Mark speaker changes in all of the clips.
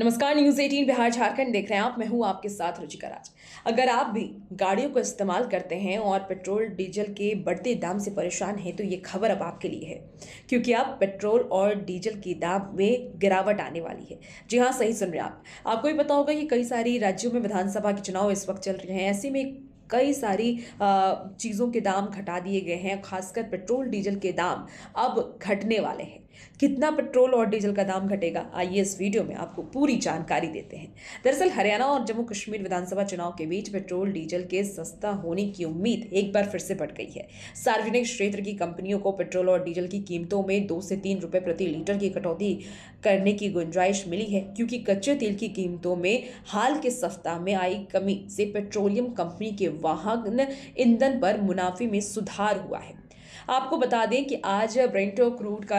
Speaker 1: नमस्कार न्यूज 18 बिहार झारखंड देख रहे हैं आप मैं हूं आपके साथ रुचिका राज अगर आप भी गाड़ियों का इस्तेमाल करते हैं और पेट्रोल डीजल के बढ़ते दाम से परेशान हैं तो ये खबर अब आपके लिए है क्योंकि अब पेट्रोल और डीजल के दाम में गिरावट आने वाली है जी हाँ सही सुन रहे हैं आप आपको भी पता होगा कि कई सारी राज्यों में विधानसभा के चुनाव इस वक्त चल रहे हैं ऐसे में कई सारी चीज़ों के दाम घटा दिए गए हैं खासकर पेट्रोल डीजल के दाम अब घटने वाले हैं कितना पेट्रोल और डीजल का दाम घटेगा आइए इस वीडियो में आपको पूरी जानकारी देते हैं दरअसल हरियाणा और जम्मू कश्मीर विधानसभा चुनाव के बीच पेट्रोल डीजल के सस्ता होने की उम्मीद एक बार फिर से बढ़ गई है सार्वजनिक क्षेत्र की कंपनियों को पेट्रोल और डीजल की कीमतों में दो से तीन रुपये प्रति लीटर की कटौती करने की गुंजाइश मिली है क्योंकि कच्चे तेल की कीमतों में हाल के सप्ताह में आई कमी से पेट्रोलियम कंपनी के वाहन ईंधन पर मुनाफे में सुधार हुआ है आपको बता दें कि आज ब्रेंटो क्रूड का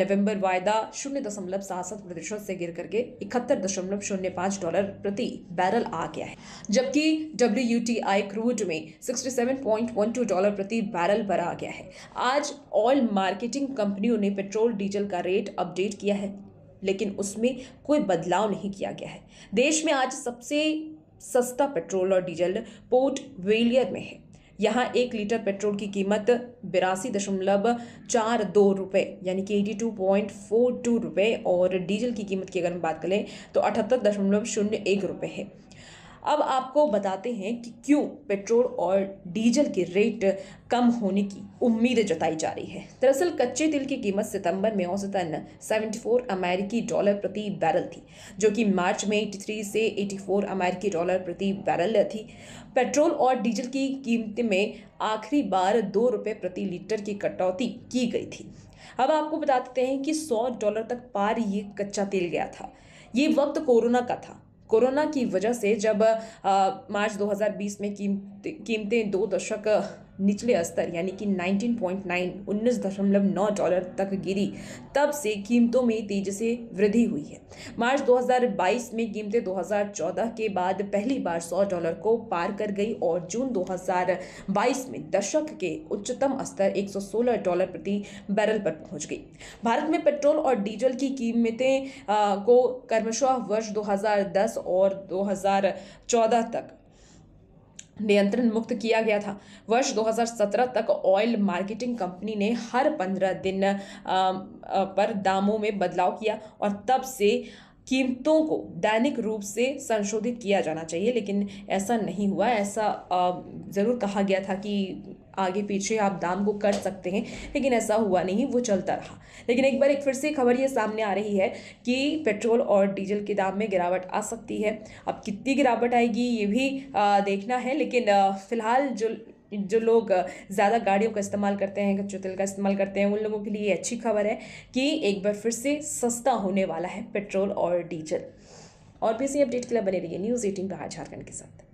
Speaker 1: नवंबर वायदा शून्य दशमलव सात सात प्रतिशत से गिर करके इकहत्तर दशमलव शून्य पाँच डॉलर प्रति बैरल आ गया है जबकि W U T I crude में sixty seven point one two dollar प्रति बैरल पर आ गया है आज ऑयल मार्केटिंग कंपनियों ने पेट्रोल डीजल का रेट अपडेट किया है लेकिन उसमें कोई बदलाव नहीं किया गया है देश में आज सबसे सस्ता पेट्रोल और डीजल पोर्ट वेलियर में है यहाँ एक लीटर पेट्रोल की कीमत बिरासी दशमलव चार दो रुपये यानी कि eighty two point four two रुपये और डीजल की कीमत की अगर हम बात करें तो अठहत्तर दशमलव शून्य एक रुपये है अब आपको बताते हैं कि क्यों पेट्रोल और डीजल के रेट कम होने की उम्मीद जताई जा रही है दरअसल कच्चे तेल की कीमत सितंबर में औसतन 74 अमेरिकी डॉलर प्रति बैरल थी जो कि मार्च में 83 से 84 अमेरिकी डॉलर प्रति बैरल थी पेट्रोल और डीजल की कीमत में आखिरी बार दो रुपये प्रति लीटर की कटौती की गई थी अब आपको बता देते हैं कि सौ डॉलर तक पार ये कच्चा तेल गया था ये वक्त कोरोना का था कोरोना की वजह से जब आ, मार्च 2020 में कीमतें कीमतें दो दशक निचले स्तर यानी कि 19.9 उन्नीस दशमलव नौ डॉलर तक गिरी तब से कीमतों में तेजी से वृद्धि हुई है मार्च 2022 में कीमतें 2014 के बाद पहली बार 100 डॉलर को पार कर गई और जून 2022 में दशक के उच्चतम स्तर 116 डॉलर प्रति बैरल पर पहुंच गई भारत में पेट्रोल और डीजल की कीमतें को कर्मशाह वर्ष 2010 और 2014 तक नियंत्रण मुक्त किया गया था वर्ष 2017 तक ऑयल मार्केटिंग कंपनी ने हर पंद्रह दिन पर दामों में बदलाव किया और तब से कीमतों को दैनिक रूप से संशोधित किया जाना चाहिए लेकिन ऐसा नहीं हुआ ऐसा ज़रूर कहा गया था कि आगे पीछे आप दाम को कर सकते हैं लेकिन ऐसा हुआ नहीं वो चलता रहा लेकिन एक बार एक फिर से खबर ये सामने आ रही है कि पेट्रोल और डीजल के दाम में गिरावट आ सकती है अब कितनी गिरावट आएगी ये भी आ, देखना है लेकिन फ़िलहाल जो जो लोग ज़्यादा गाड़ियों का इस्तेमाल करते हैं कच्चे तेल का इस्तेमाल करते हैं उन लोगों के लिए अच्छी खबर है कि एक बार फिर से सस्ता होने वाला है पेट्रोल और डीजल और भी इसी अपडेट के लिए बने रहिए न्यूज़ एटीन बिहार झारखंड के साथ